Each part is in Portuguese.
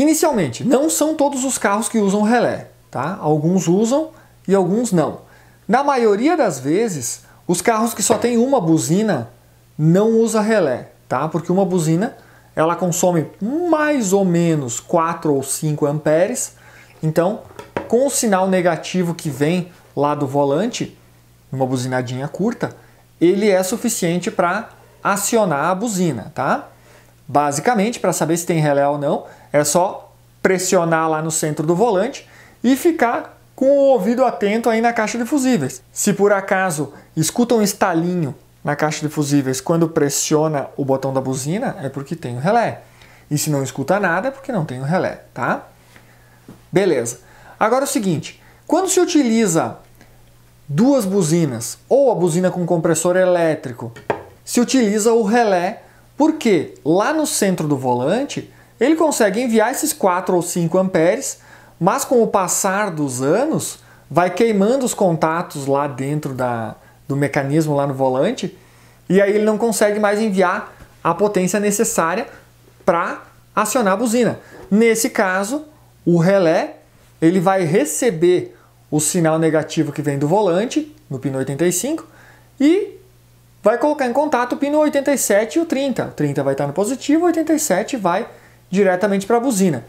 Inicialmente, não são todos os carros que usam relé, tá? Alguns usam e alguns não. Na maioria das vezes, os carros que só têm uma buzina não usa relé, tá? Porque uma buzina ela consome mais ou menos 4 ou 5 amperes. Então, com o sinal negativo que vem lá do volante, uma buzinadinha curta, ele é suficiente para acionar a buzina, tá? Basicamente, para saber se tem relé ou não, é só pressionar lá no centro do volante e ficar com o ouvido atento aí na caixa de fusíveis. Se por acaso escuta um estalinho na caixa de fusíveis quando pressiona o botão da buzina, é porque tem o relé. E se não escuta nada, é porque não tem o relé, tá? Beleza. Agora é o seguinte, quando se utiliza duas buzinas ou a buzina com compressor elétrico, se utiliza o relé porque lá no centro do volante, ele consegue enviar esses 4 ou 5 amperes, mas com o passar dos anos, vai queimando os contatos lá dentro da, do mecanismo lá no volante, e aí ele não consegue mais enviar a potência necessária para acionar a buzina. Nesse caso, o relé ele vai receber o sinal negativo que vem do volante no pin 85 e vai colocar em contato o pino 87 e o 30. O 30 vai estar no positivo, o 87 vai diretamente para a buzina.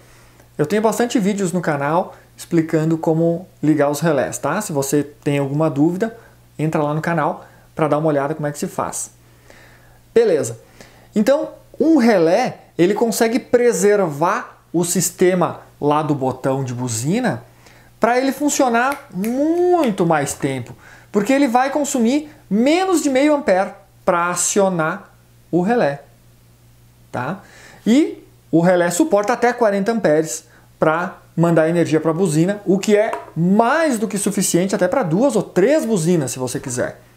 Eu tenho bastante vídeos no canal explicando como ligar os relés, tá? Se você tem alguma dúvida, entra lá no canal para dar uma olhada como é que se faz. Beleza. Então, um relé, ele consegue preservar o sistema lá do botão de buzina para ele funcionar muito mais tempo, porque ele vai consumir menos de meio ampere para acionar o relé, tá? E o relé suporta até 40 amperes para mandar energia para a buzina, o que é mais do que suficiente até para duas ou três buzinas, se você quiser.